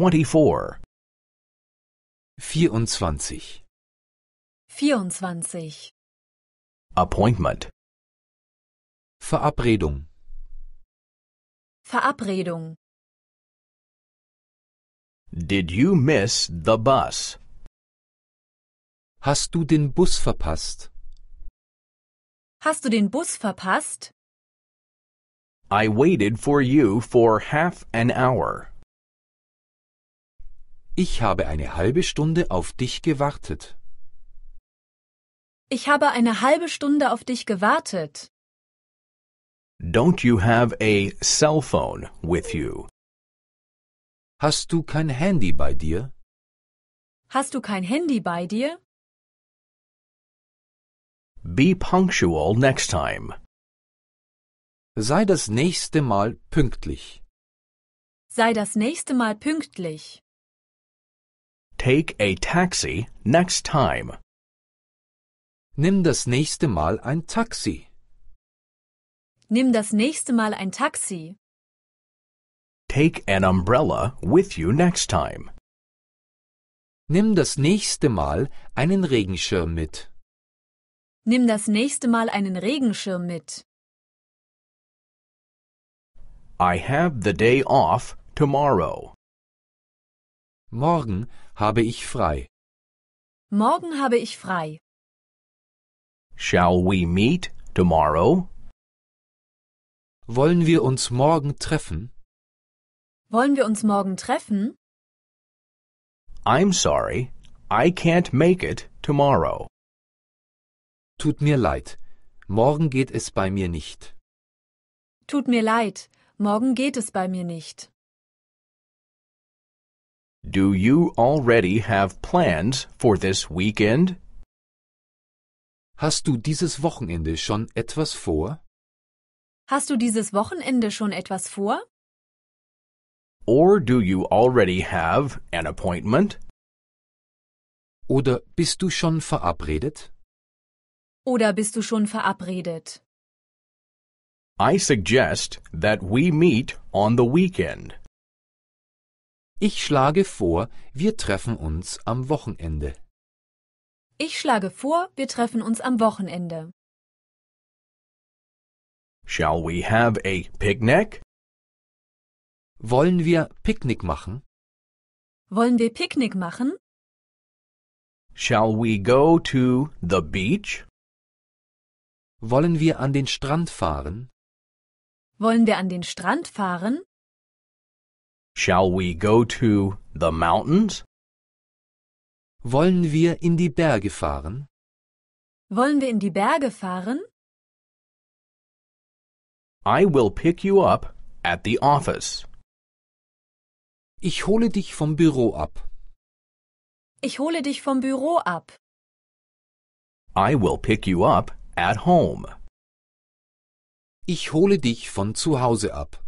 24 24 24 Appointment Verabredung Verabredung Did you miss the bus? Hast du den Bus verpasst? Hast du den Bus verpasst? I waited for you for half an hour. Ich habe eine halbe Stunde auf dich gewartet. Ich habe eine halbe Stunde auf dich gewartet. Don't you have a cell phone with you? Hast du kein Handy bei dir? Hast du kein Handy bei dir? Be punctual next time. Sei das nächste Mal pünktlich. Sei das nächste Mal pünktlich. Take a taxi next time. Nimm das nächste Mal ein Taxi. Nimm das nächste Mal ein Taxi. Take an umbrella with you next time. Nimm das nächste Mal einen Regenschirm mit. Nimm das nächste Mal einen Regenschirm mit. I have the day off tomorrow. Morgen habe ich frei. Morgen habe ich frei. Shall we meet tomorrow? Wollen wir uns morgen treffen? Wollen wir uns morgen treffen? I'm sorry, I can't make it tomorrow. Tut mir leid, morgen geht es bei mir nicht. Tut mir leid, morgen geht es bei mir nicht. Do you already have plans for this weekend? Hast du dieses Wochenende schon etwas vor? Hast du dieses Wochenende schon etwas vor? Or do you already have an appointment? Oder bist du schon verabredet? Oder bist du schon verabredet? I suggest that we meet on the weekend. Ich schlage vor, wir treffen uns am Wochenende. Ich schlage vor, wir treffen uns am Wochenende. Shall we have a picnic? Wollen wir Picknick machen? Wollen wir Picknick machen? Shall we go to the beach? Wollen wir an den Strand fahren? Wollen wir an den Strand fahren? Shall we go to the mountains? Wollen wir in die Berge fahren? Wollen wir in die Berge fahren? I will pick you up at the office. Ich hole dich vom Büro ab. Ich hole dich vom Büro ab. I will pick you up at home. Ich hole dich von zu Hause ab.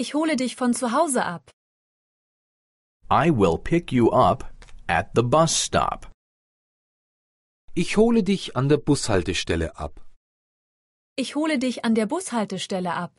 Ich hole dich von zu Hause ab. I will pick you up at the bus stop. Ich hole dich an der Bushaltestelle ab. Ich hole dich an der Bushaltestelle ab.